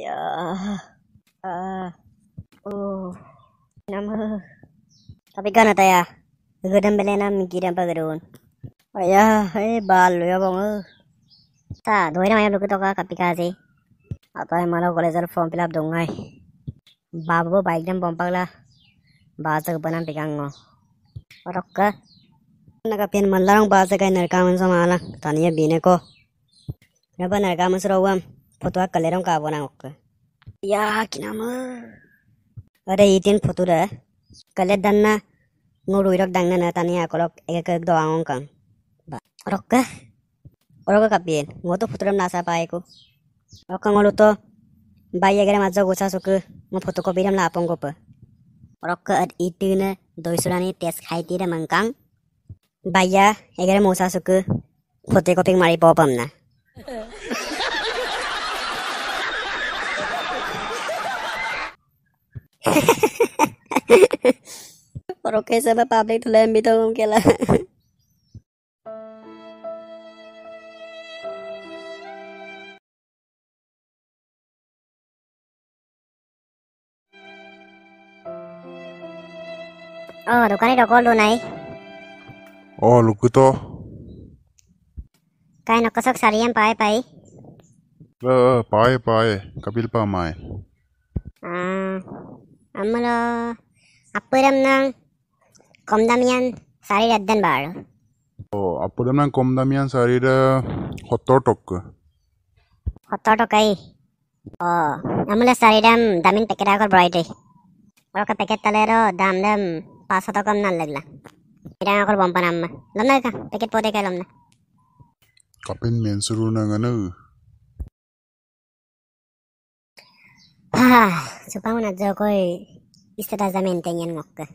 ya uh, oh nama tapi kan ada ya udah beli nam kira apa oh ya hei eh, balu ya bang eh ta doi nama yang lu ketoka tapi kasi atau emang mana kalau jalan form dongai dong ay eh. babu baik jam bom pagla bahasa kepanam pegang ngo oh. orok ke Naga pian malang bahasa kain nerkaman sama alang, tania bineko. Napa nerkaman seruam? putua kalerong ka bona ngok ya kinama ore itin putura kaler danna ngoru irok dangna na tani akolok ekek ek do angong ba rokka, rokka orok ka pien ngoto putura na sa pae ko orok Baya to bai egere majo gosa sok mo putu ko biram na apong ko pa orok ka ad itin surani tes kaiti ti ra Baya bai ya egere mo sa sok Kau tega pengen और okay से मैं पब्लिक थले भी तो केला Ờ, đồ cái này đồ con đồ này. oh, ờ, lúc to. Cái nó có sắc sari em pai pai. Ờ, pai pai, kabil pa mai. À, ଆମର ଅପୁରାମ ନାଁ କମଦାମିଆନ ଶାଢ଼ୀ ରାଜଦାନ ବାଳ ଓ ଅପୁରାମ ନାଁ କମଦାମିଆନ ଶାଢ଼ୀର ହତ ଟକ ହତ ଟକାଇ ଓ ଆମର ଶାଢ଼ୀଟା ଦାମିନ ପ୍ୟାକେଟ ଆଗ ବ୍ରଏଡ୍ରି ଅଳକ ପ୍ୟାକେଟ ତାଲେର ଦାମ ଦାମ ପାଞ୍ଚଶହ ଟକା ନାଁ ଲାଗିଲା ଏଇଟା ଆଗର ବମ୍ପା ନାମ ଲମ୍ନା ପ୍ୟାକେଟ ପରେ କାଇ ଲମ୍ନା କପିନ ମେନ୍ସରୁ ନାଁ ନା Ah, supongo una gioco istatamente nien mokke.